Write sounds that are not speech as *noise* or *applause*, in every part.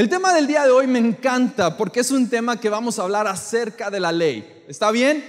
El tema del día de hoy me encanta porque es un tema que vamos a hablar acerca de la ley. ¿Está bien?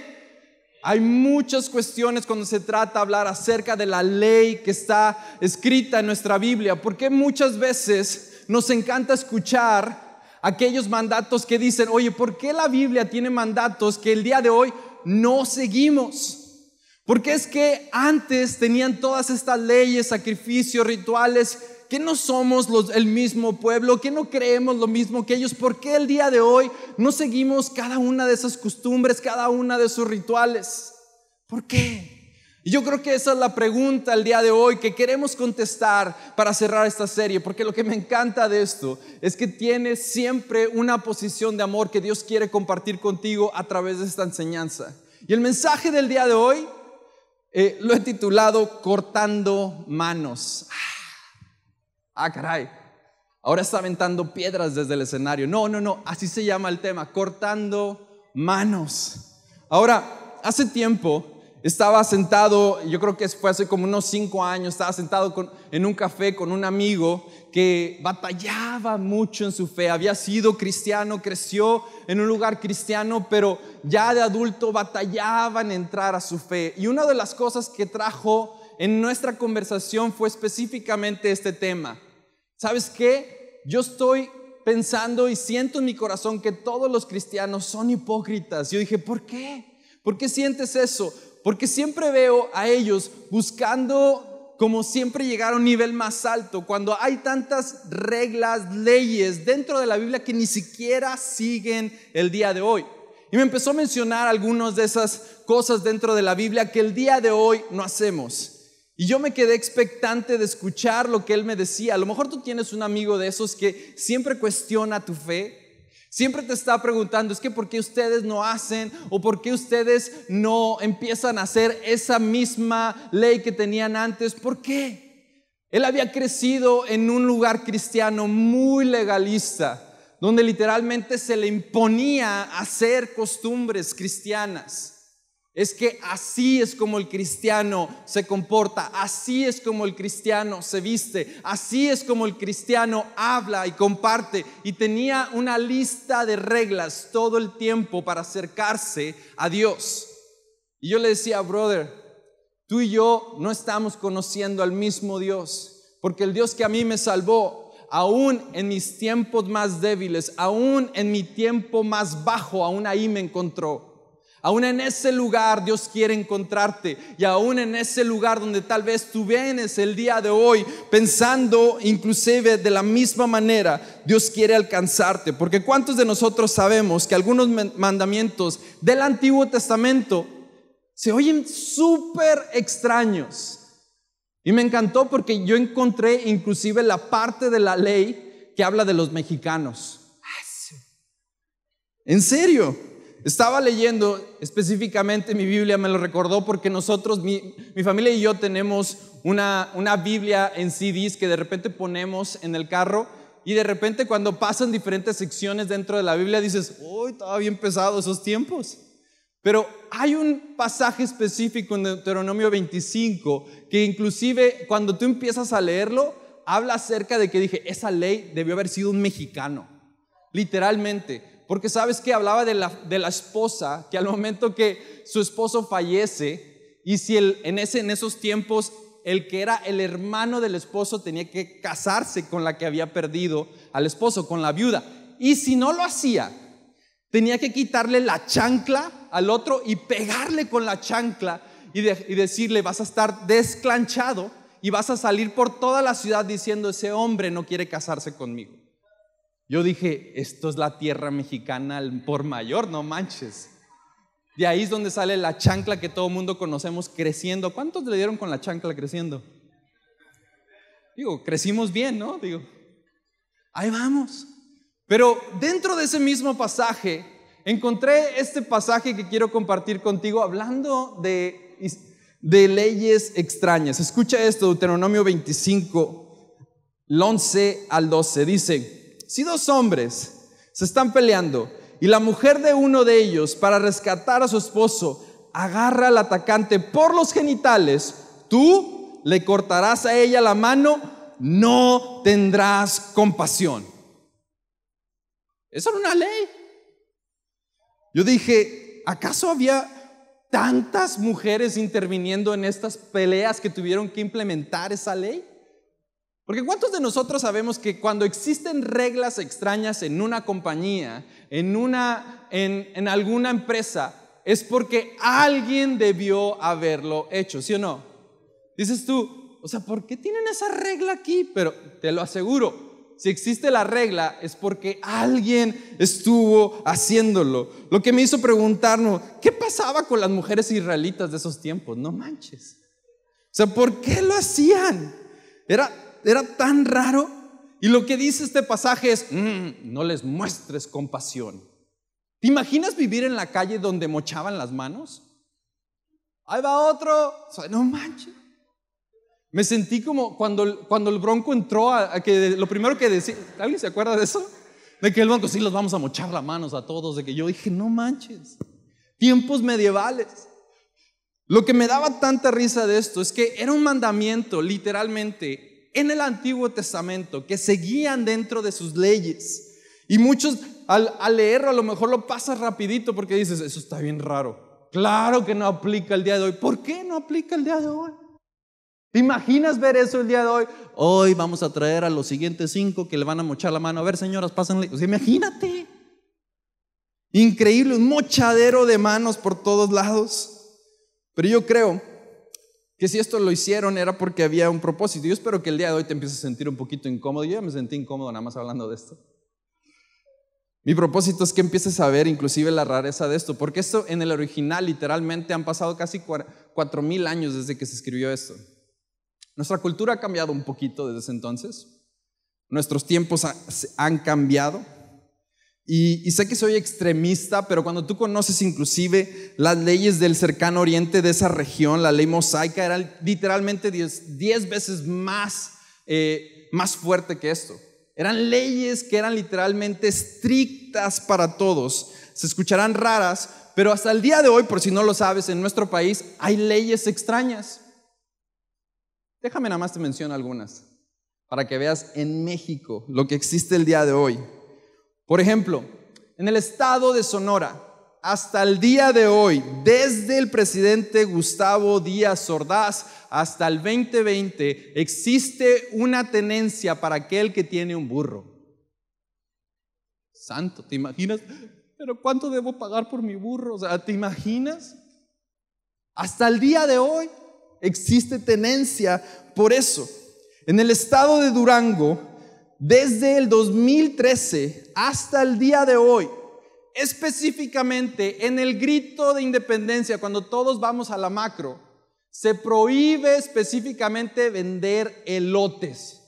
Hay muchas cuestiones cuando se trata de hablar acerca de la ley que está escrita en nuestra Biblia, porque muchas veces nos encanta escuchar aquellos mandatos que dicen, oye, ¿por qué la Biblia tiene mandatos que el día de hoy no seguimos? Porque es que antes tenían todas estas leyes, sacrificios, rituales que no somos los, el mismo pueblo, que no creemos lo mismo que ellos, ¿por qué el día de hoy no seguimos cada una de esas costumbres, cada una de esos rituales? ¿Por qué? yo creo que esa es la pregunta el día de hoy que queremos contestar para cerrar esta serie, porque lo que me encanta de esto es que tiene siempre una posición de amor que Dios quiere compartir contigo a través de esta enseñanza. Y el mensaje del día de hoy eh, lo he titulado Cortando Manos. Ah, Ah, caray. Ahora está aventando piedras desde el escenario. No, no, no. Así se llama el tema. Cortando manos. Ahora, hace tiempo estaba sentado, yo creo que fue hace como unos cinco años, estaba sentado en un café con un amigo que batallaba mucho en su fe, había sido cristiano, creció en un lugar cristiano, pero ya de adulto batallaba en entrar a su fe. Y una de las cosas que trajo en nuestra conversación fue específicamente este tema. ¿Sabes qué? Yo estoy pensando y siento en mi corazón que todos los cristianos son hipócritas. Yo dije, ¿por qué? ¿Por qué sientes eso? Porque siempre veo a ellos buscando como siempre llegar a un nivel más alto, cuando hay tantas reglas, leyes dentro de la Biblia que ni siquiera siguen el día de hoy. Y me empezó a mencionar algunas de esas cosas dentro de la Biblia que el día de hoy no hacemos. Y yo me quedé expectante de escuchar lo que él me decía. A lo mejor tú tienes un amigo de esos que siempre cuestiona tu fe, Siempre te está preguntando, es que por qué ustedes no hacen o por qué ustedes no empiezan a hacer esa misma ley que tenían antes. ¿Por qué? Él había crecido en un lugar cristiano muy legalista, donde literalmente se le imponía hacer costumbres cristianas. Es que así es como el cristiano se comporta, así es como el cristiano se viste, así es como el cristiano habla y comparte. Y tenía una lista de reglas todo el tiempo para acercarse a Dios. Y yo le decía, brother, tú y yo no estamos conociendo al mismo Dios, porque el Dios que a mí me salvó, aún en mis tiempos más débiles, aún en mi tiempo más bajo, aún ahí me encontró. Aún en ese lugar Dios quiere encontrarte. Y aún en ese lugar donde tal vez tú vienes el día de hoy pensando inclusive de la misma manera, Dios quiere alcanzarte. Porque ¿cuántos de nosotros sabemos que algunos mandamientos del Antiguo Testamento se oyen súper extraños? Y me encantó porque yo encontré inclusive la parte de la ley que habla de los mexicanos. Ah, ¿En serio? Estaba leyendo específicamente mi Biblia, me lo recordó porque nosotros, mi, familia y yo tenemos una, una Biblia en CDs que de repente ponemos en el carro y de repente cuando pasan diferentes secciones dentro de la Biblia dices, uy, estaba bien pesado esos tiempos. Pero hay un pasaje específico en Deuteronomio 25 que inclusive cuando tú empiezas a leerlo, habla acerca de que dije, esa ley debió haber sido un mexicano, literalmente. Porque sabes que hablaba de la, esposa, que al momento que su esposo fallece, y si el, en, ese, en esos tiempos el que era el hermano del esposo tenía que casarse con la que había perdido al esposo, con la viuda. Y si no lo hacía, tenía que quitarle la chancla al otro y pegarle con la chancla y decirle, vas a estar desclanchado y vas a salir por toda la ciudad diciendo, ese hombre no quiere casarse conmigo. Yo dije, esto es la tierra mexicana por mayor, no manches. De ahí es donde sale la chancla que todo mundo conocemos creciendo. ¿Cuántos le dieron con la chancla creciendo? Digo, crecimos bien, ¿no? Digo, ahí vamos. Pero dentro de ese mismo pasaje, encontré este pasaje que quiero compartir contigo hablando de, de leyes extrañas. Escucha esto, Deuteronomio 25, 11 al 12. Dice, si dos hombres se están peleando y la mujer de uno de ellos, para rescatar a su esposo, agarra al atacante por los genitales, tú le cortarás a ella la mano, no tendrás compasión. Eso era una ley. Yo dije, ¿acaso había tantas mujeres interviniendo en estas peleas que tuvieron que implementar esa ley? Porque ¿cuántos de nosotros sabemos que cuando existen reglas extrañas en una compañía, en, una, en, alguna empresa, es porque alguien debió haberlo hecho, ¿sí o no? Dices tú, o sea, ¿por qué tienen esa regla aquí? Pero te lo aseguro, si existe la regla es porque alguien estuvo haciéndolo. Lo que me hizo preguntarnos, ¿qué pasaba con las mujeres israelitas de esos tiempos? No manches. O sea, ¿por qué lo hacían? Era era tan raro. Y lo que dice este pasaje es, mm, no les muestres compasión. ¿Te imaginas vivir en la calle donde mochaban las manos? Ahí va otro. No manches. Me sentí como cuando, cuando el bronco entró a, que lo primero que decía, ¿alguien se acuerda de eso? De que el bronco, sí, los vamos a mochar las manos a todos, de que yo dije, no manches, tiempos medievales. Lo que me daba tanta risa de esto es que era un mandamiento literalmente en el Antiguo Testamento, que seguían dentro de sus leyes. Y muchos al, leerlo a lo mejor lo pasas rapidito porque dices, eso está bien raro. Claro que no aplica el día de hoy. ¿Por qué no aplica el día de hoy? ¿Te imaginas ver eso el día de hoy? Hoy vamos a traer a los siguientes cinco que le van a mochar la mano. A ver, señoras, pásenle. imagínate. Increíble, un mochadero de manos por todos lados. Pero yo creo que si esto lo hicieron era porque había un propósito. Yo espero que el día de hoy te empieces a sentir un poquito incómodo. Yo ya me sentí incómodo nada más hablando de esto. Mi propósito es que empieces a ver inclusive la rareza de esto, porque esto en el original literalmente han pasado casi 4.000 años desde que se escribió esto. Nuestra cultura ha cambiado un poquito desde entonces, nuestros tiempos han cambiado, y, sé que soy extremista, pero cuando tú conoces inclusive las leyes del cercano oriente de esa región, la ley mosaica era literalmente 10 veces más, eh, más fuerte que esto. Eran leyes que eran literalmente estrictas para todos. Se escucharán raras, pero hasta el día de hoy, por si no lo sabes, en nuestro país hay leyes extrañas. Déjame nada más te menciono algunas, para que veas en México lo que existe el día de hoy. Por ejemplo, en el estado de Sonora, hasta el día de hoy, desde el presidente Gustavo Díaz Ordaz hasta el 2020, existe una tenencia para aquel que tiene un burro. Santo, ¿te imaginas? Pero ¿cuánto debo pagar por mi burro? O sea, ¿te imaginas? Hasta el día de hoy existe tenencia por eso. En el estado de Durango, desde el 2013 hasta el día de hoy, específicamente en el grito de independencia, cuando todos vamos a la macro, se prohíbe específicamente vender elotes.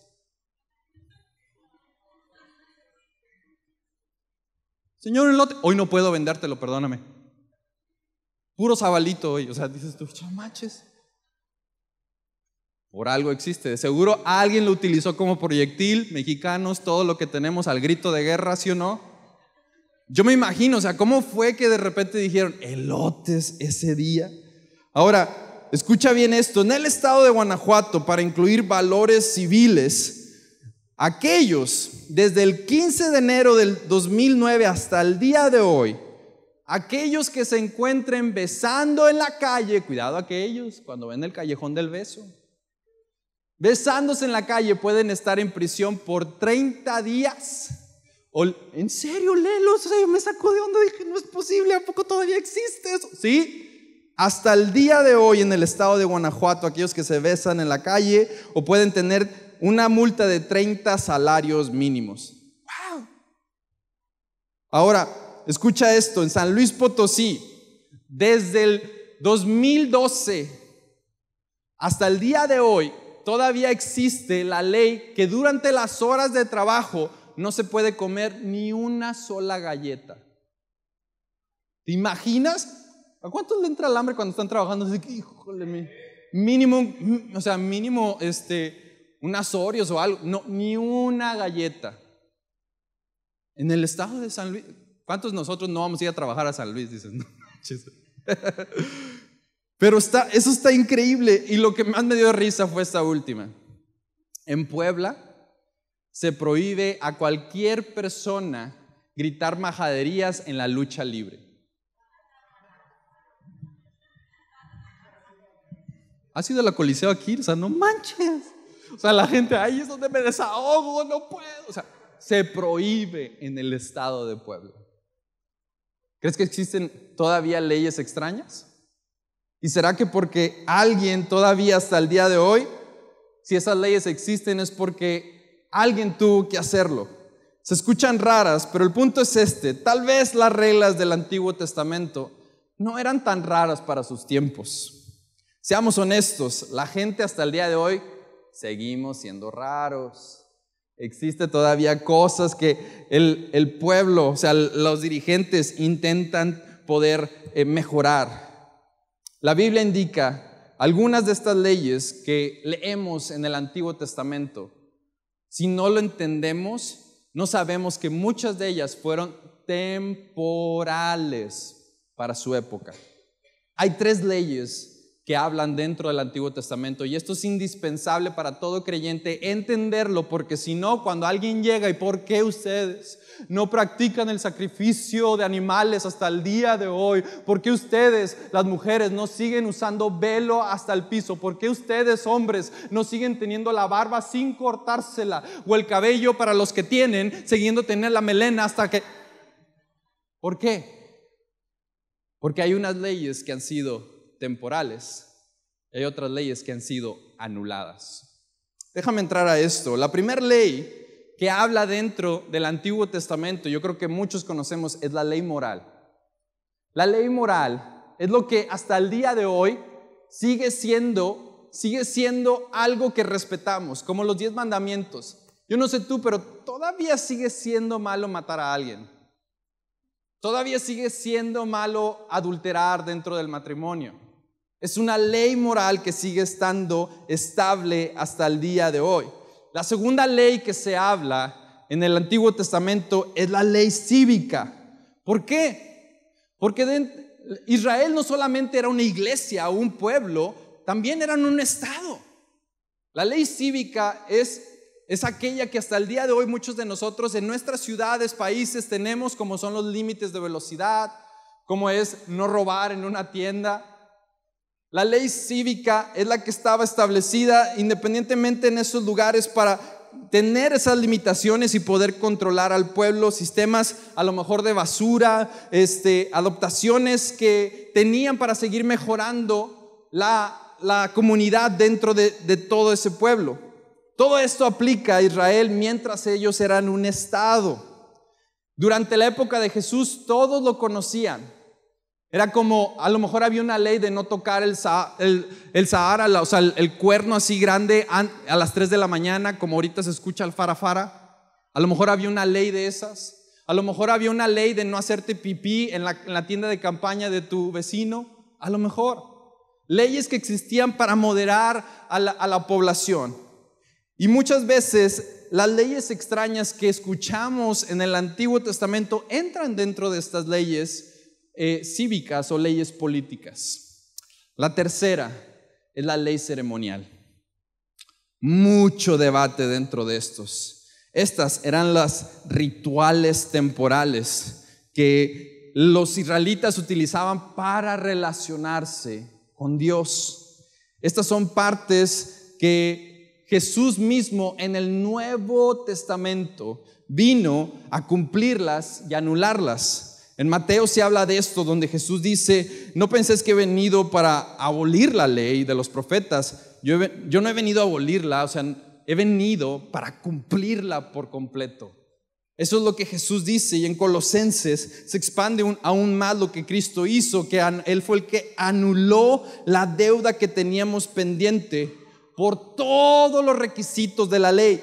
Señor elote, hoy no puedo vendértelo, perdóname. Puro sabalito hoy, o sea, dices tú, chamaches. Por algo existe. seguro alguien lo utilizó como proyectil, mexicanos, todo lo que tenemos al grito de guerra, ¿sí o no? Yo me imagino, o sea, ¿cómo fue que de repente dijeron elotes ese día? Ahora, escucha bien esto, en el estado de Guanajuato, para incluir valores civiles, aquellos desde el 15 de enero del 2009 hasta el día de hoy, aquellos que se encuentren besando en la calle, cuidado aquellos cuando ven el callejón del beso, besándose en la calle pueden estar en prisión por 30 días. en serio, Lelo? o sea, me sacó de onda, dije, no es posible, ¿a poco todavía existe eso? Sí, hasta el día de hoy en el estado de Guanajuato, aquellos que se besan en la calle o pueden tener una multa de 30 salarios mínimos. ¡Wow! Ahora, escucha esto, en San Luis Potosí, desde el 2012 hasta el día de hoy, todavía existe la ley que durante las horas de trabajo no se puede comer ni una sola galleta. ¿Te imaginas? ¿A cuántos le entra el hambre cuando están trabajando? mínimo, o sea, mínimo, este, unas Oreos o algo. No, ni una galleta. En el estado de San Luis, ¿cuántos nosotros no vamos a ir a trabajar a San Luis? Dices, no *laughs* Pero está, eso está increíble y lo que más me dio risa fue esta última. En Puebla se prohíbe a cualquier persona gritar majaderías en la lucha libre. ¿Ha sido la Coliseo aquí? O sea, no manches. O sea, la gente, ahí es donde me desahogo, no puedo. O sea, se prohíbe en el estado de Puebla. ¿Crees que existen todavía leyes extrañas? ¿Y será que porque alguien todavía hasta el día de hoy, si esas leyes existen es porque alguien tuvo que hacerlo? Se escuchan raras, pero el punto es este. Tal vez las reglas del Antiguo Testamento no eran tan raras para sus tiempos. Seamos honestos, la gente hasta el día de hoy seguimos siendo raros. Existe todavía cosas que el, el pueblo, o sea, los dirigentes intentan poder eh, mejorar. La Biblia indica algunas de estas leyes que leemos en el Antiguo Testamento. Si no lo entendemos, no sabemos que muchas de ellas fueron temporales para su época. Hay tres leyes que hablan dentro del Antiguo Testamento. Y esto es indispensable para todo creyente entenderlo, porque si no, cuando alguien llega y por qué ustedes no practican el sacrificio de animales hasta el día de hoy? ¿Por qué ustedes, las mujeres, no siguen usando velo hasta el piso? ¿Por qué ustedes, hombres, no siguen teniendo la barba sin cortársela? O el cabello para los que tienen, siguiendo tener la melena hasta que... ¿Por qué? Porque hay unas leyes que han sido temporales hay otras leyes que han sido anuladas. Déjame entrar a esto. La primera ley que habla dentro del Antiguo Testamento, yo creo que muchos conocemos, es la ley moral. La ley moral es lo que hasta el día de hoy sigue siendo, sigue siendo algo que respetamos, como los diez mandamientos. Yo no sé tú, pero todavía sigue siendo malo matar a alguien. Todavía sigue siendo malo adulterar dentro del matrimonio. Es una ley moral que sigue estando estable hasta el día de hoy. La segunda ley que se habla en el Antiguo Testamento es la ley cívica. ¿Por qué? Porque Israel no solamente era una iglesia o un pueblo, también eran un Estado. La ley cívica es, es aquella que hasta el día de hoy muchos de nosotros en nuestras ciudades, países tenemos, como son los límites de velocidad, como es no robar en una tienda, la ley cívica es la que estaba establecida independientemente en esos lugares para tener esas limitaciones y poder controlar al pueblo, sistemas a lo mejor de basura, este, adaptaciones que tenían para seguir mejorando la, comunidad dentro de, de todo ese pueblo. Todo esto aplica a Israel mientras ellos eran un Estado. Durante la época de Jesús todos lo conocían, era como, a lo mejor había una ley de no tocar el, el, Sahara, o sea, el, cuerno así grande a las 3 de la mañana, como ahorita se escucha al farafara. A lo mejor había una ley de esas. A lo mejor había una ley de no hacerte pipí en la, tienda de campaña de tu vecino. A lo mejor. Leyes que existían para moderar a la, a la población. Y muchas veces las leyes extrañas que escuchamos en el Antiguo Testamento entran dentro de estas leyes eh, cívicas o leyes políticas. La tercera es la ley ceremonial. Mucho debate dentro de estos. Estas eran las rituales temporales que los israelitas utilizaban para relacionarse con Dios. Estas son partes que Jesús mismo en el Nuevo Testamento vino a cumplirlas y anularlas. En Mateo se habla de esto, donde Jesús dice, no penséis que he venido para abolir la ley de los profetas. Yo, no he venido a abolirla, o sea, he venido para cumplirla por completo. Eso es lo que Jesús dice y en Colosenses se expande aún más lo que Cristo hizo, que Él fue el que anuló la deuda que teníamos pendiente por todos los requisitos de la ley.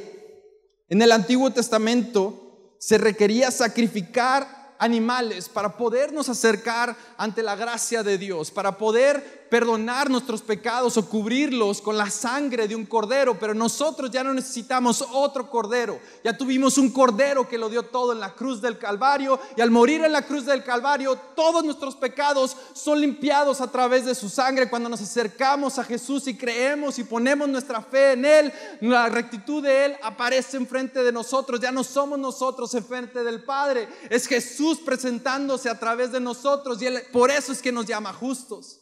En el Antiguo Testamento se requería sacrificar animales para podernos acercar ante la gracia de Dios, para poder perdonar nuestros pecados o cubrirlos con la sangre de un cordero, pero nosotros ya no necesitamos otro cordero. Ya tuvimos un cordero que lo dio todo en la cruz del Calvario y al morir en la cruz del Calvario todos nuestros pecados son limpiados a través de su sangre. Cuando nos acercamos a Jesús y creemos y ponemos nuestra fe en Él, la rectitud de Él aparece enfrente de nosotros. Ya no somos nosotros enfrente del Padre, es Jesús presentándose a través de nosotros y él, por eso es que nos llama justos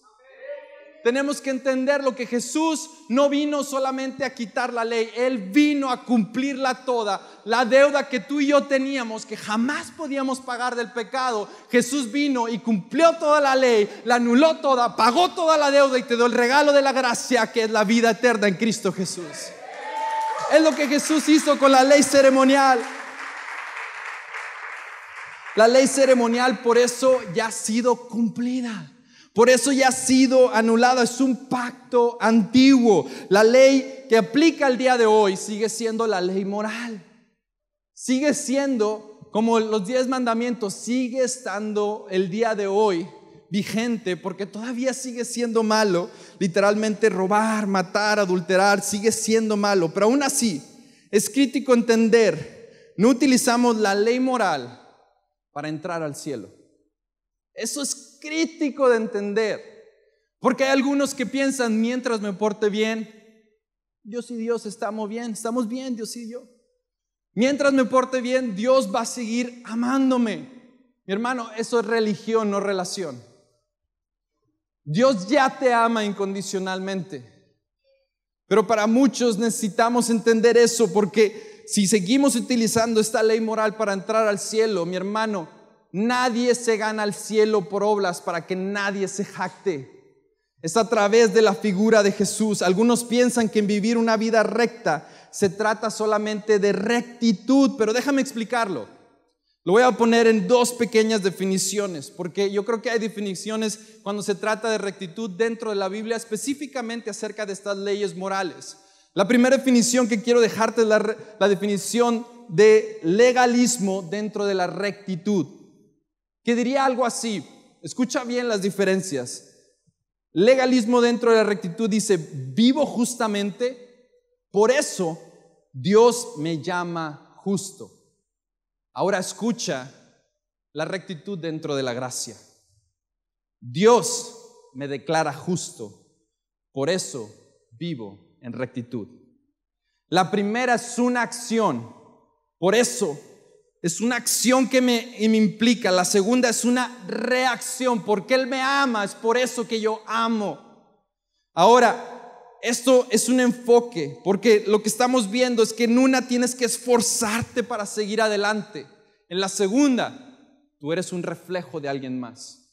tenemos que entender lo que Jesús no vino solamente a quitar la ley, Él vino a cumplirla toda. La deuda que tú y yo teníamos, que jamás podíamos pagar del pecado, Jesús vino y cumplió toda la ley, la anuló toda, pagó toda la deuda y te dio el regalo de la gracia que es la vida eterna en Cristo Jesús. Es lo que Jesús hizo con la ley ceremonial. La ley ceremonial por eso ya ha sido cumplida. Por eso ya ha sido anulado, es un pacto antiguo. La ley que aplica el día de hoy sigue siendo la ley moral. Sigue siendo, como los diez mandamientos, sigue estando el día de hoy vigente porque todavía sigue siendo malo. Literalmente robar, matar, adulterar, sigue siendo malo. Pero aún así, es crítico entender, no utilizamos la ley moral para entrar al cielo. Eso es crítico de entender. Porque hay algunos que piensan, mientras me porte bien, Dios y Dios estamos bien, estamos bien, Dios y yo. Mientras me porte bien, Dios va a seguir amándome. Mi hermano, eso es religión, no relación. Dios ya te ama incondicionalmente. Pero para muchos necesitamos entender eso porque si seguimos utilizando esta ley moral para entrar al cielo, mi hermano, Nadie se gana al cielo por obras para que nadie se jacte. Es a través de la figura de Jesús. Algunos piensan que en vivir una vida recta se trata solamente de rectitud, pero déjame explicarlo. Lo voy a poner en dos pequeñas definiciones, porque yo creo que hay definiciones cuando se trata de rectitud dentro de la Biblia específicamente acerca de estas leyes morales. La primera definición que quiero dejarte es la, la definición de legalismo dentro de la rectitud diría algo así, escucha bien las diferencias. Legalismo dentro de la rectitud dice, vivo justamente, por eso Dios me llama justo. Ahora escucha la rectitud dentro de la gracia. Dios me declara justo, por eso vivo en rectitud. La primera es una acción, por eso es una acción que me, implica. La segunda es una reacción. Porque Él me ama, es por eso que yo amo. Ahora, esto es un enfoque, porque lo que estamos viendo es que en una tienes que esforzarte para seguir adelante. En la segunda, tú eres un reflejo de alguien más.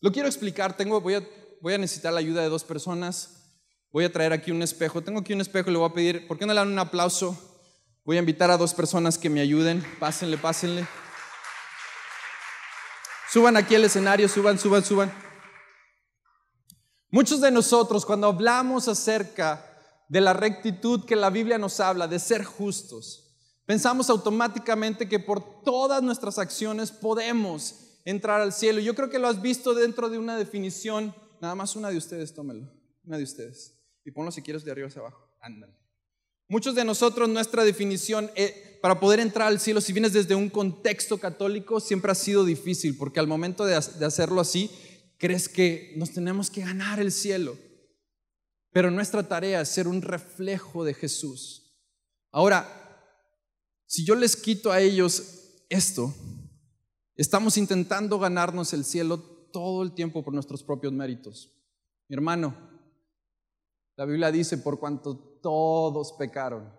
Lo quiero explicar, tengo, voy, a, voy a necesitar la ayuda de dos personas. Voy a traer aquí un espejo. Tengo aquí un espejo y le voy a pedir, ¿por qué no le dan un aplauso? Voy a invitar a dos personas que me ayuden. Pásenle, pásenle. Suban aquí al escenario, suban, suban, suban. Muchos de nosotros cuando hablamos acerca de la rectitud que la Biblia nos habla, de ser justos, pensamos automáticamente que por todas nuestras acciones podemos entrar al cielo. Yo creo que lo has visto dentro de una definición, nada más una de ustedes, tómelo, una de ustedes. Y ponlo si quieres de arriba hacia abajo, ándale. Muchos de nosotros, nuestra definición eh, para poder entrar al cielo, si vienes desde un contexto católico, siempre ha sido difícil, porque al momento de, de hacerlo así, crees que nos tenemos que ganar el cielo. Pero nuestra tarea es ser un reflejo de Jesús. Ahora, si yo les quito a ellos esto, estamos intentando ganarnos el cielo todo el tiempo por nuestros propios méritos. Mi hermano, la Biblia dice, por cuanto todos pecaron.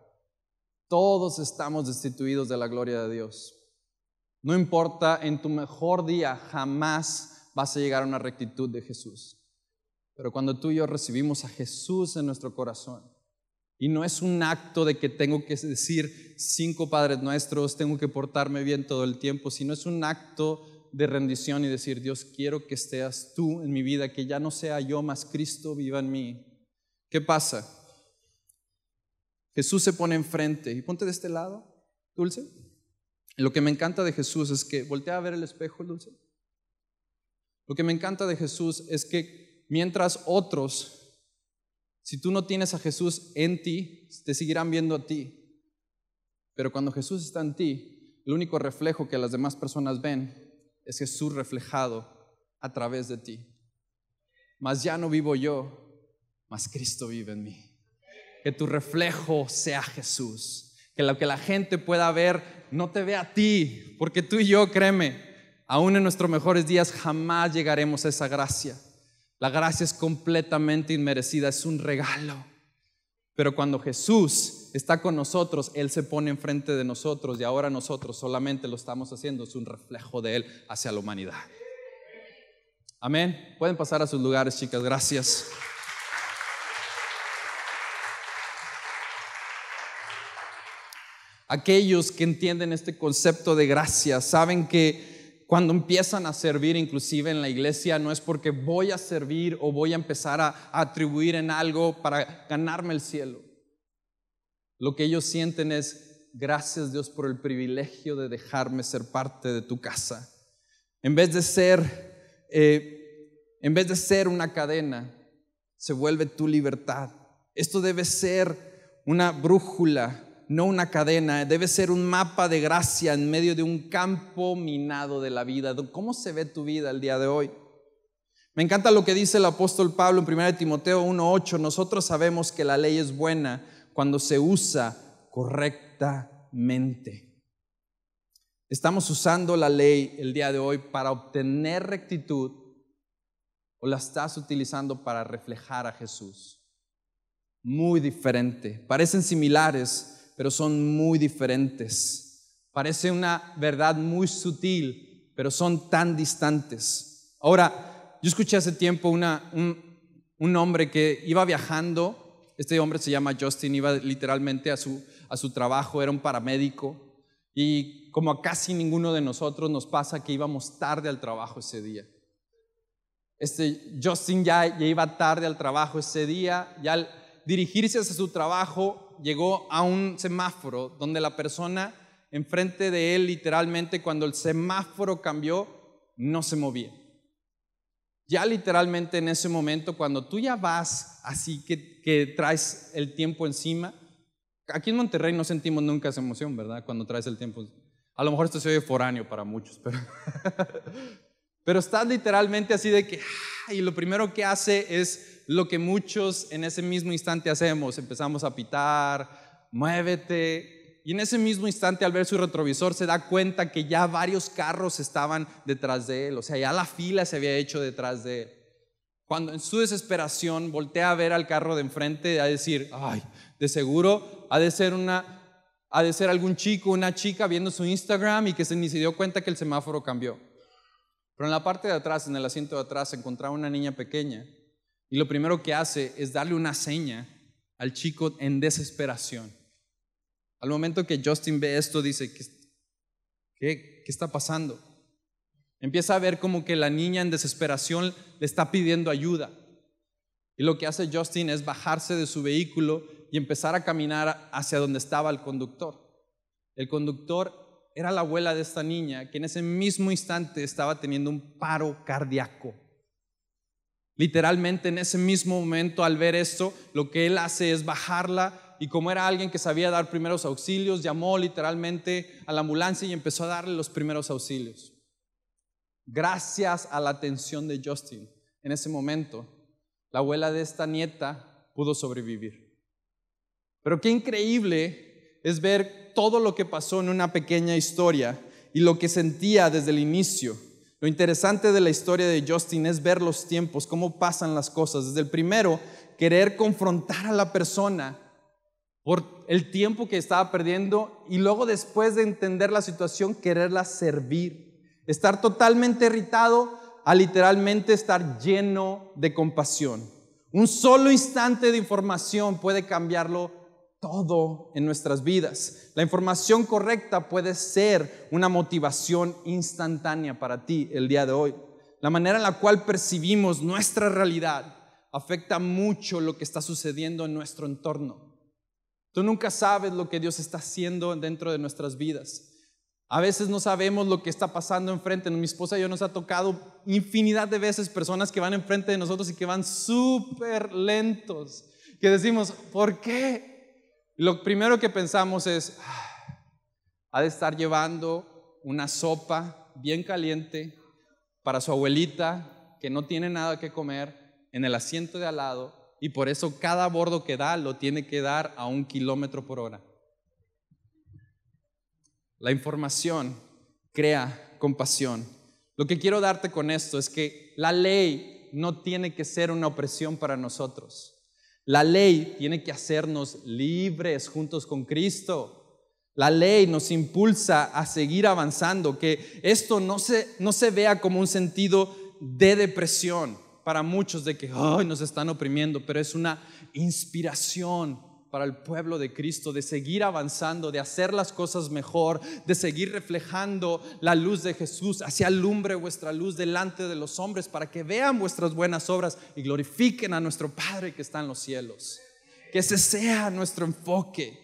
Todos estamos destituidos de la gloria de Dios. No importa, en tu mejor día jamás vas a llegar a una rectitud de Jesús. Pero cuando tú y yo recibimos a Jesús en nuestro corazón, y no es un acto de que tengo que decir cinco padres nuestros, tengo que portarme bien todo el tiempo, sino es un acto de rendición y decir, Dios, quiero que estés tú en mi vida, que ya no sea yo, más Cristo viva en mí. ¿Qué pasa? Jesús se pone enfrente y ponte de este lado, Dulce. Lo que me encanta de Jesús es que voltea a ver el espejo, Dulce. Lo que me encanta de Jesús es que mientras otros, si tú no tienes a Jesús en ti, te seguirán viendo a ti. Pero cuando Jesús está en ti, el único reflejo que las demás personas ven es Jesús reflejado a través de ti. Mas ya no vivo yo, mas Cristo vive en mí que tu reflejo sea Jesús, que lo que la gente pueda ver no te vea a ti, porque tú y yo, créeme, aún en nuestros mejores días jamás llegaremos a esa gracia. La gracia es completamente inmerecida, es un regalo. Pero cuando Jesús está con nosotros, Él se pone enfrente de nosotros y ahora nosotros solamente lo estamos haciendo, es un reflejo de Él hacia la humanidad. Amén. Pueden pasar a sus lugares, chicas. Gracias. Aquellos que entienden este concepto de gracia saben que cuando empiezan a servir inclusive en la iglesia no es porque voy a servir o voy a empezar a atribuir en algo para ganarme el cielo. Lo que ellos sienten es, gracias Dios por el privilegio de dejarme ser parte de tu casa. En vez de ser, eh, en vez de ser una cadena, se vuelve tu libertad. Esto debe ser una brújula no una cadena, eh, debe ser un mapa de gracia en medio de un campo minado de la vida. ¿Cómo se ve tu vida el día de hoy? Me encanta lo que dice el apóstol Pablo en 1 Timoteo 1.8. Nosotros sabemos que la ley es buena cuando se usa correctamente. Estamos usando la ley el día de hoy para obtener rectitud o la estás utilizando para reflejar a Jesús. Muy diferente. Parecen similares, pero son muy diferentes. Parece una verdad muy sutil, pero son tan distantes. Ahora, yo escuché hace tiempo un, hombre que iba viajando, este hombre se llama Justin, iba literalmente a su, a su trabajo, era un paramédico, y como a casi ninguno de nosotros nos pasa que íbamos tarde al trabajo ese día. Este, Justin ya, iba tarde al trabajo ese día, y al dirigirse hacia su trabajo llegó a un semáforo donde la persona enfrente de él literalmente cuando el semáforo cambió no se movía. Ya literalmente en ese momento cuando tú ya vas así que, que traes el tiempo encima, aquí en Monterrey no sentimos nunca esa emoción, ¿verdad? Cuando traes el tiempo. A lo mejor esto se oye foráneo para muchos, pero, *laughs* pero estás literalmente así de que, ah", y lo primero que hace es lo que muchos en ese mismo instante hacemos. Empezamos a pitar, muévete. Y en ese mismo instante al ver su retrovisor se da cuenta que ya varios carros estaban detrás de él. O sea, ya la fila se había hecho detrás de él. Cuando en su desesperación voltea a ver al carro de enfrente a decir, ay, de seguro ha de ser Ha de ser algún chico, una chica viendo su Instagram y que se, ni se dio cuenta que el semáforo cambió. Pero en la parte de atrás, en el asiento de atrás, se encontraba una niña pequeña y lo primero que hace es darle una seña al chico en desesperación. Al momento que Justin ve esto, dice, ¿qué, qué está pasando? Empieza a ver como que la niña en desesperación le está pidiendo ayuda. Y lo que hace Justin es bajarse de su vehículo y empezar a caminar hacia donde estaba el conductor. El conductor era la abuela de esta niña que en ese mismo instante estaba teniendo un paro cardíaco. Literalmente en ese mismo momento al ver esto, lo que él hace es bajarla y como era alguien que sabía dar primeros auxilios, llamó literalmente a la ambulancia y empezó a darle los primeros auxilios. Gracias a la atención de Justin en ese momento, la abuela de esta nieta pudo sobrevivir. Pero qué increíble es ver todo lo que pasó en una pequeña historia y lo que sentía desde el inicio. Lo interesante de la historia de Justin es ver los tiempos, cómo pasan las cosas. Desde el primero, querer confrontar a la persona por el tiempo que estaba perdiendo y luego después de entender la situación, quererla servir. Estar totalmente irritado a literalmente estar lleno de compasión. Un solo instante de información puede cambiarlo todo en nuestras vidas. La información correcta puede ser una motivación instantánea para ti el día de hoy. La manera en la cual percibimos nuestra realidad afecta mucho lo que está sucediendo en nuestro entorno. Tú nunca sabes lo que Dios está haciendo dentro de nuestras vidas. A veces no sabemos lo que está pasando enfrente. Mi esposa y yo nos ha tocado infinidad de veces personas que van enfrente de nosotros y que van súper lentos, que decimos, ¿por qué? Lo primero que pensamos es, ah, ha de estar llevando una sopa bien caliente para su abuelita que no tiene nada que comer en el asiento de al lado y por eso cada bordo que da lo tiene que dar a un kilómetro por hora. La información crea compasión. Lo que quiero darte con esto es que la ley no tiene que ser una opresión para nosotros. La ley tiene que hacernos libres juntos con Cristo. La ley nos impulsa a seguir avanzando, que esto no se, no se vea como un sentido de depresión para muchos de que hoy nos están oprimiendo, pero es una inspiración para el pueblo de Cristo, de seguir avanzando, de hacer las cosas mejor, de seguir reflejando la luz de Jesús, hacia alumbre vuestra luz delante de los hombres, para que vean vuestras buenas obras y glorifiquen a nuestro Padre que está en los cielos. Que ese sea nuestro enfoque.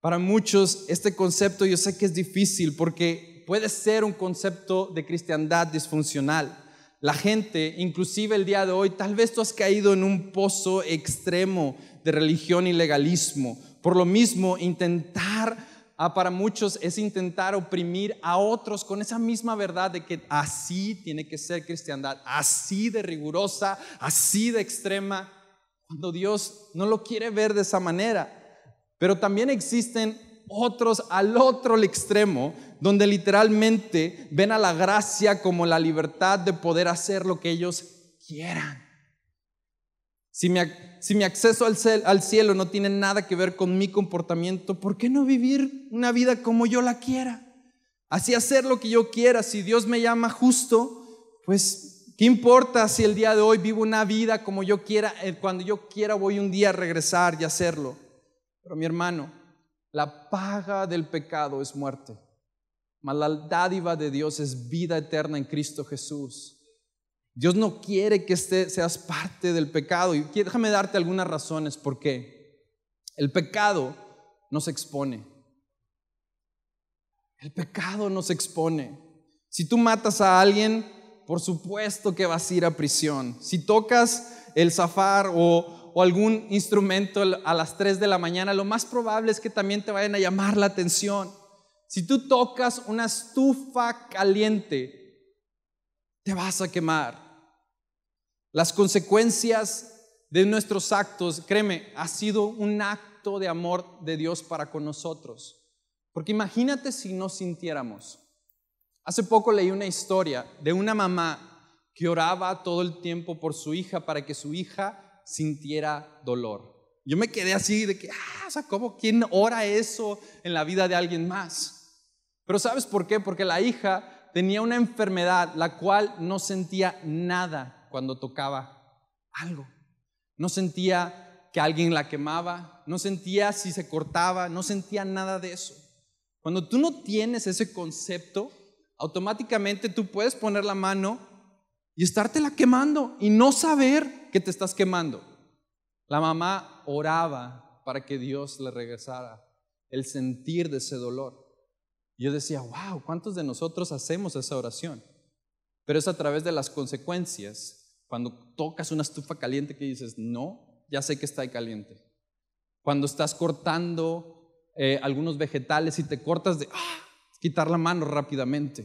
Para muchos este concepto yo sé que es difícil porque puede ser un concepto de cristiandad disfuncional la gente, inclusive el día de hoy, tal vez tú has caído en un pozo extremo de religión y legalismo. Por lo mismo, intentar ah, para muchos es intentar oprimir a otros con esa misma verdad de que así tiene que ser cristiandad, así de rigurosa, así de extrema, cuando Dios no lo quiere ver de esa manera. Pero también existen otros al otro extremo, donde literalmente ven a la gracia como la libertad de poder hacer lo que ellos quieran. Si mi, acceso al, cielo no tiene nada que ver con mi comportamiento, ¿por qué no vivir una vida como yo la quiera? Así hacer lo que yo quiera. Si Dios me llama justo, pues ¿qué importa si el día de hoy vivo una vida como yo quiera? Eh, cuando yo quiera voy un día a regresar y hacerlo. Pero mi hermano, la paga del pecado es muerte. Mas la dádiva de Dios es vida eterna en Cristo Jesús. Dios no quiere que este, seas parte del pecado. Y déjame darte algunas razones por qué. El pecado nos expone. El pecado nos expone. Si tú matas a alguien, por supuesto que vas a ir a prisión. Si tocas el zafar o, o algún instrumento a las 3 de la mañana, lo más probable es que también te vayan a llamar la atención. Si tú tocas una estufa caliente, te vas a quemar. Las consecuencias de nuestros actos, créeme, ha sido un acto de amor de Dios para con nosotros. Porque imagínate si no sintiéramos. Hace poco leí una historia de una mamá que oraba todo el tiempo por su hija para que su hija sintiera dolor. Yo me quedé así de que, ah, ¿cómo? ¿Quién ora eso en la vida de alguien más? Pero ¿sabes por qué? Porque la hija tenía una enfermedad la cual no sentía nada cuando tocaba algo. No sentía que alguien la quemaba, no sentía si se cortaba, no sentía nada de eso. Cuando tú no tienes ese concepto, automáticamente tú puedes poner la mano y estártela quemando y no saber que te estás quemando. La mamá oraba para que Dios le regresara el sentir de ese dolor yo decía, wow, ¿cuántos de nosotros hacemos esa oración? Pero es a través de las consecuencias. Cuando tocas una estufa caliente que dices, no, ya sé que está ahí caliente. Cuando estás cortando eh, algunos vegetales y te cortas de ¡ah! quitar la mano rápidamente.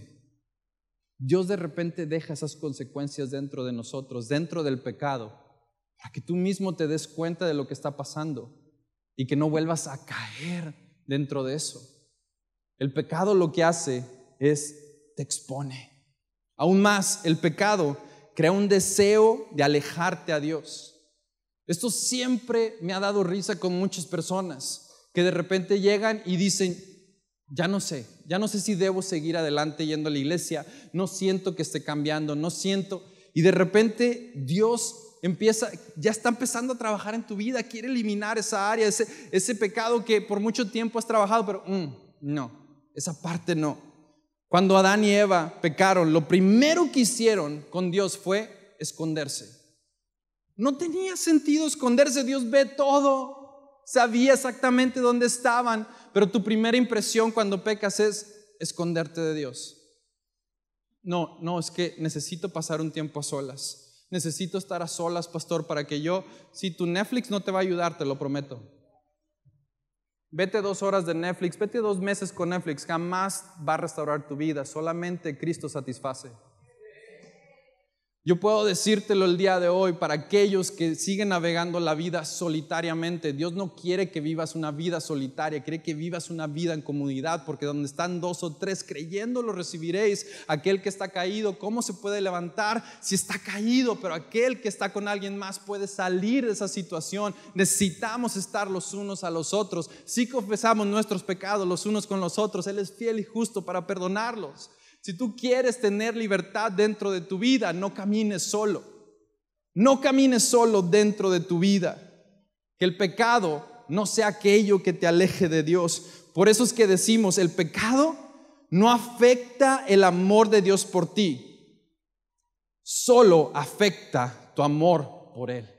Dios de repente deja esas consecuencias dentro de nosotros, dentro del pecado, para que tú mismo te des cuenta de lo que está pasando y que no vuelvas a caer dentro de eso. El pecado lo que hace es te expone. Aún más, el pecado crea un deseo de alejarte a Dios. Esto siempre me ha dado risa con muchas personas que de repente llegan y dicen, ya no sé, ya no sé si debo seguir adelante yendo a la iglesia, no siento que esté cambiando, no siento. Y de repente Dios empieza, ya está empezando a trabajar en tu vida, quiere eliminar esa área, ese, pecado que por mucho tiempo has trabajado, pero mm, no, esa parte no. Cuando Adán y Eva pecaron, lo primero que hicieron con Dios fue esconderse. No tenía sentido esconderse, Dios ve todo, sabía exactamente dónde estaban, pero tu primera impresión cuando pecas es esconderte de Dios. No, no, es que necesito pasar un tiempo a solas. Necesito estar a solas, pastor, para que yo, si tu Netflix no te va a ayudar, te lo prometo. Vete dos horas de Netflix, vete dos meses con Netflix, jamás va a restaurar tu vida, solamente Cristo satisface. Yo puedo decírtelo el día de hoy para aquellos que siguen navegando la vida solitariamente. Dios no quiere que vivas una vida solitaria, quiere que vivas una vida en comunidad, porque donde están dos o tres creyendo lo recibiréis. Aquel que está caído, ¿cómo se puede levantar si está caído? Pero aquel que está con alguien más puede salir de esa situación. Necesitamos estar los unos a los otros. Si confesamos nuestros pecados los unos con los otros, Él es fiel y justo para perdonarlos. Si tú quieres tener libertad dentro de tu vida, no camines solo. No camines solo dentro de tu vida. Que el pecado no sea aquello que te aleje de Dios. Por eso es que decimos, el pecado no afecta el amor de Dios por ti, solo afecta tu amor por Él.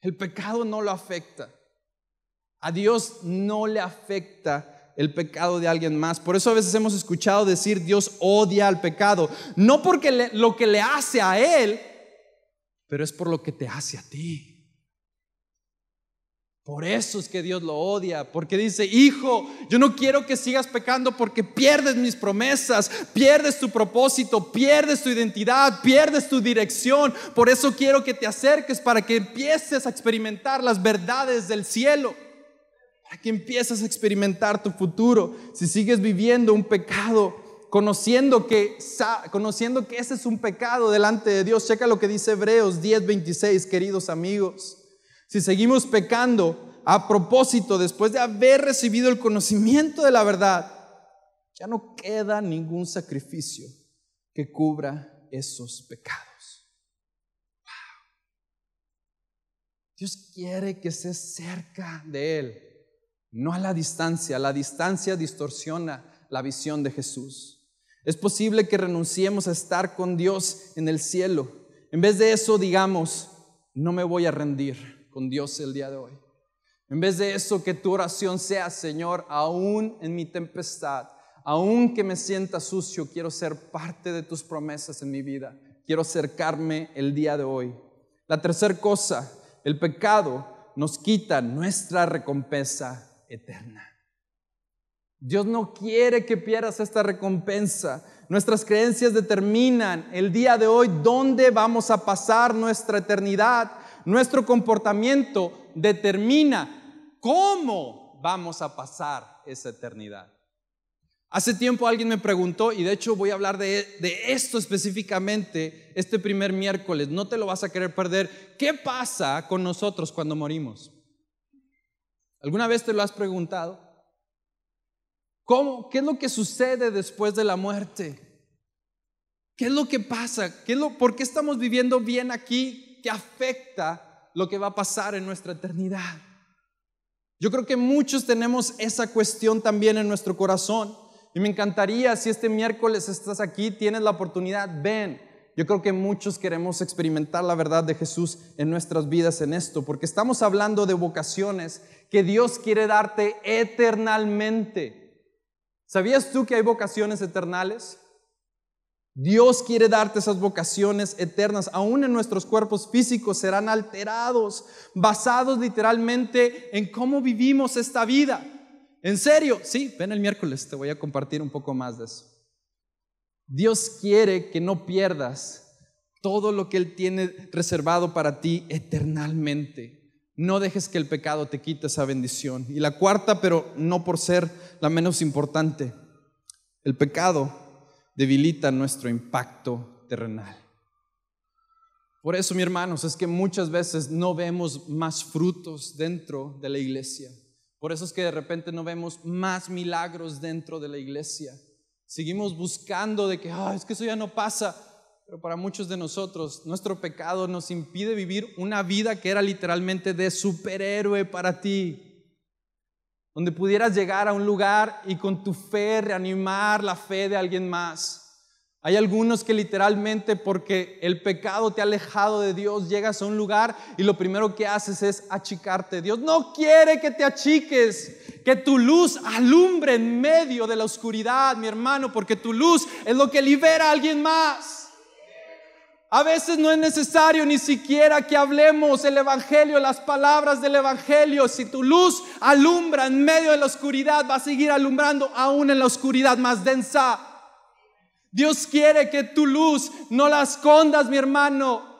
El pecado no lo afecta. A Dios no le afecta el pecado de alguien más. Por eso a veces hemos escuchado decir Dios odia al pecado, no porque lo que le hace a Él, pero es por lo que te hace a ti. Por eso es que Dios lo odia, porque dice, hijo, yo no quiero que sigas pecando porque pierdes mis promesas, pierdes tu propósito, pierdes tu identidad, pierdes tu dirección. Por eso quiero que te acerques para que empieces a experimentar las verdades del cielo. Aquí empiezas a experimentar tu futuro. Si sigues viviendo un pecado, conociendo que, conociendo que ese es un pecado delante de Dios, checa lo que dice Hebreos 10:26, queridos amigos. Si seguimos pecando a propósito, después de haber recibido el conocimiento de la verdad, ya no queda ningún sacrificio que cubra esos pecados. Dios quiere que estés cerca de Él no a la distancia. La distancia distorsiona la visión de Jesús. Es posible que renunciemos a estar con Dios en el cielo. En vez de eso, digamos, no me voy a rendir con Dios el día de hoy. En vez de eso, que tu oración sea, Señor, aún en mi tempestad, aún que me sienta sucio, quiero ser parte de tus promesas en mi vida. Quiero acercarme el día de hoy. La tercera cosa, el pecado nos quita nuestra recompensa eterna. Dios no quiere que pierdas esta recompensa. Nuestras creencias determinan el día de hoy dónde vamos a pasar nuestra eternidad. Nuestro comportamiento determina cómo vamos a pasar esa eternidad. Hace tiempo alguien me preguntó, y de hecho voy a hablar de, de, esto específicamente este primer miércoles, no te lo vas a querer perder, ¿qué pasa con nosotros cuando morimos? ¿Alguna vez te lo has preguntado? ¿Cómo? ¿Qué es lo que sucede después de la muerte? ¿Qué es lo que pasa? ¿Qué lo, ¿Por qué estamos viviendo bien aquí que afecta lo que va a pasar en nuestra eternidad? Yo creo que muchos tenemos esa cuestión también en nuestro corazón. Y me encantaría, si este miércoles estás aquí, tienes la oportunidad, ven, yo creo que muchos queremos experimentar la verdad de Jesús en nuestras vidas en esto, porque estamos hablando de vocaciones que Dios quiere darte eternalmente. ¿Sabías tú que hay vocaciones eternales? Dios quiere darte esas vocaciones eternas, aún en nuestros cuerpos físicos serán alterados, basados literalmente en cómo vivimos esta vida. En serio, sí, ven el miércoles, te voy a compartir un poco más de eso. Dios quiere que no pierdas todo lo que Él tiene reservado para ti eternamente. No dejes que el pecado te quite esa bendición. Y la cuarta, pero no por ser la menos importante, el pecado debilita nuestro impacto terrenal. Por eso, mi hermanos, es que muchas veces no vemos más frutos dentro de la iglesia. Por eso es que de repente no vemos más milagros dentro de la iglesia. Seguimos buscando de que, es que eso ya no pasa. Pero para muchos de nosotros, nuestro pecado nos impide vivir una vida que era literalmente de superhéroe para ti. Donde pudieras llegar a un lugar y con tu fe reanimar la fe de alguien más hay algunos que literalmente porque el pecado te ha alejado de Dios, llegas a un lugar y lo primero que haces es achicarte. Dios no quiere que te achiques, que tu luz alumbre en medio de la oscuridad, mi hermano, porque tu luz es lo que libera a alguien más. A veces no es necesario ni siquiera que hablemos el Evangelio, las palabras del Evangelio. Si tu luz alumbra en medio de la oscuridad, va a seguir alumbrando aún en la oscuridad más densa. Dios quiere que tu luz no la escondas, mi hermano.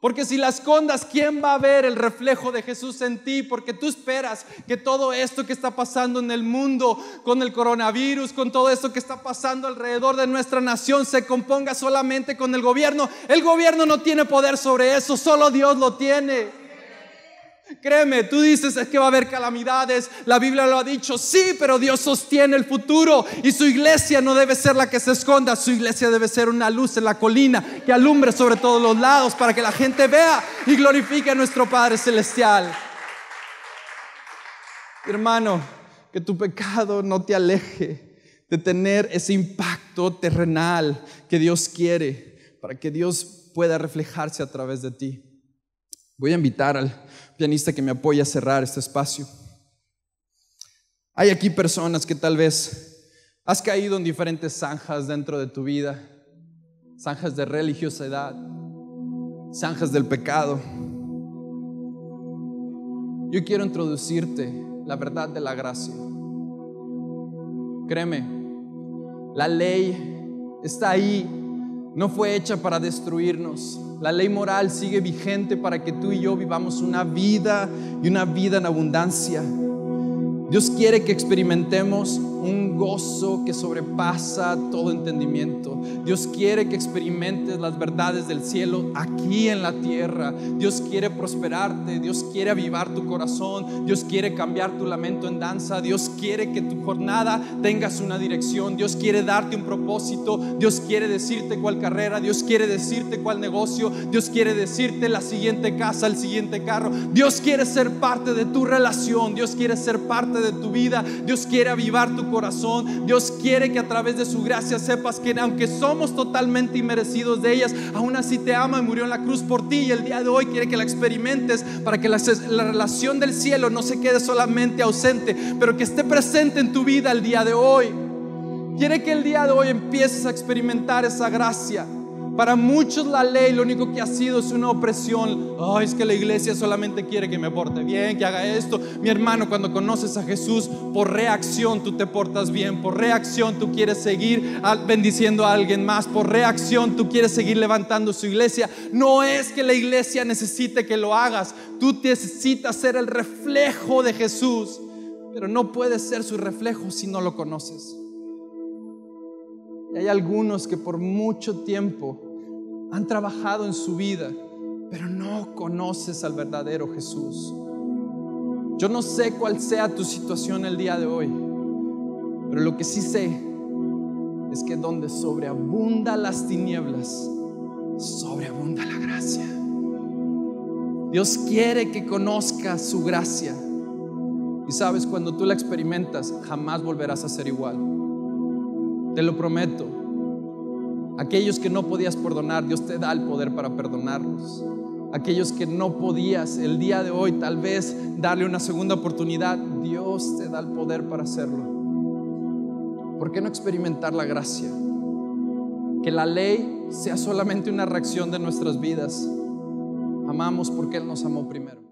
Porque si la escondas, ¿quién va a ver el reflejo de Jesús en ti? Porque tú esperas que todo esto que está pasando en el mundo, con el coronavirus, con todo esto que está pasando alrededor de nuestra nación, se componga solamente con el gobierno. El gobierno no tiene poder sobre eso, solo Dios lo tiene. Créeme, tú dices es que va a haber calamidades, la Biblia lo ha dicho, sí, pero Dios sostiene el futuro y su iglesia no debe ser la que se esconda, su iglesia debe ser una luz en la colina que alumbre sobre todos los lados para que la gente vea y glorifique a nuestro Padre Celestial. Hermano, que tu pecado no te aleje de tener ese impacto terrenal que Dios quiere para que Dios pueda reflejarse a través de ti. Voy a invitar al pianista que me apoya a cerrar este espacio. Hay aquí personas que tal vez has caído en diferentes zanjas dentro de tu vida, zanjas de religiosidad, zanjas del pecado. Yo quiero introducirte la verdad de la gracia. Créeme, la ley está ahí no fue hecha para destruirnos. La ley moral sigue vigente para que tú y yo vivamos una vida y una vida en abundancia. Dios quiere que experimentemos un gozo que sobrepasa todo entendimiento. Dios quiere que experimentes las verdades del cielo aquí en la tierra. Dios quiere prosperarte, Dios quiere avivar tu corazón, Dios quiere cambiar tu lamento en danza, Dios quiere que tu jornada tengas una dirección, Dios quiere darte un propósito, Dios quiere decirte cuál carrera, Dios quiere decirte cuál negocio, Dios quiere decirte la siguiente casa, el siguiente carro. Dios quiere ser parte de tu relación, Dios quiere ser parte de tu vida, Dios quiere avivar tu corazón. Dios quiere que a través de su gracia sepas que aunque somos totalmente inmerecidos de ellas, aún así te ama y murió en la cruz por ti y el día de hoy quiere que la experimentes para que la relación del cielo no se quede solamente ausente, pero que esté presente en tu vida el día de hoy. Quiere que el día de hoy empieces a experimentar esa gracia. Para muchos la ley lo único que ha sido es una opresión. Oh, es que la iglesia solamente quiere que me porte bien, que haga esto. Mi hermano, cuando conoces a Jesús, por reacción tú te portas bien, por reacción tú quieres seguir bendiciendo a alguien más, por reacción tú quieres seguir levantando su iglesia. No es que la iglesia necesite que lo hagas, tú necesitas ser el reflejo de Jesús, pero no puedes ser su reflejo si no lo conoces. Y hay algunos que por mucho tiempo han trabajado en su vida, pero no conoces al verdadero Jesús. Yo no sé cuál sea tu situación el día de hoy, pero lo que sí sé es que donde sobreabunda las tinieblas, sobreabunda la gracia. Dios quiere que conozcas su gracia. Y sabes, cuando tú la experimentas, jamás volverás a ser igual. Te lo prometo. Aquellos que no podías perdonar, Dios te da el poder para perdonarlos. Aquellos que no podías el día de hoy tal vez darle una segunda oportunidad, Dios te da el poder para hacerlo. ¿Por qué no experimentar la gracia? Que la ley sea solamente una reacción de nuestras vidas. Amamos porque Él nos amó primero.